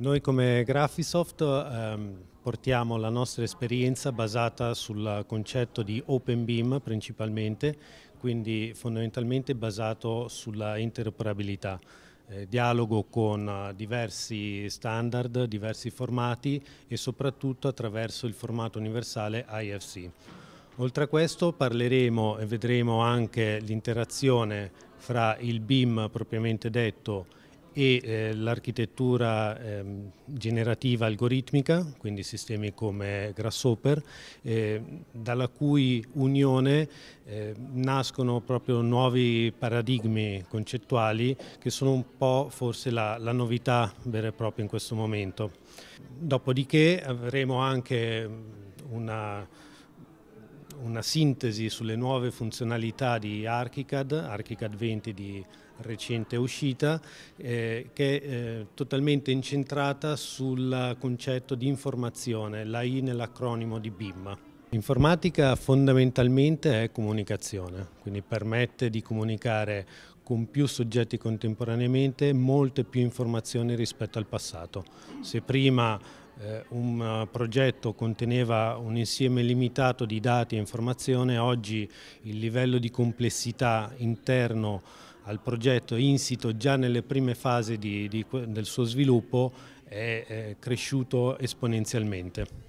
Noi come Graphisoft ehm, portiamo la nostra esperienza basata sul concetto di Open Beam principalmente, quindi fondamentalmente basato sulla interoperabilità. Eh, dialogo con eh, diversi standard, diversi formati e soprattutto attraverso il formato universale IFC. Oltre a questo parleremo e vedremo anche l'interazione fra il BIM propriamente detto e eh, l'architettura ehm, generativa algoritmica, quindi sistemi come Grasshopper, eh, dalla cui unione eh, nascono proprio nuovi paradigmi concettuali che sono un po' forse la, la novità vera e propria in questo momento. Dopodiché avremo anche una una sintesi sulle nuove funzionalità di ArchiCAD, ArchiCAD 20 di recente uscita, eh, che è eh, totalmente incentrata sul concetto di informazione, la I nell'acronimo di BIM. L'informatica fondamentalmente è comunicazione, quindi permette di comunicare con più soggetti contemporaneamente molte più informazioni rispetto al passato. Se prima eh, un eh, progetto conteneva un insieme limitato di dati e informazioni, oggi il livello di complessità interno al progetto insito già nelle prime fasi di, di, del suo sviluppo è, è cresciuto esponenzialmente.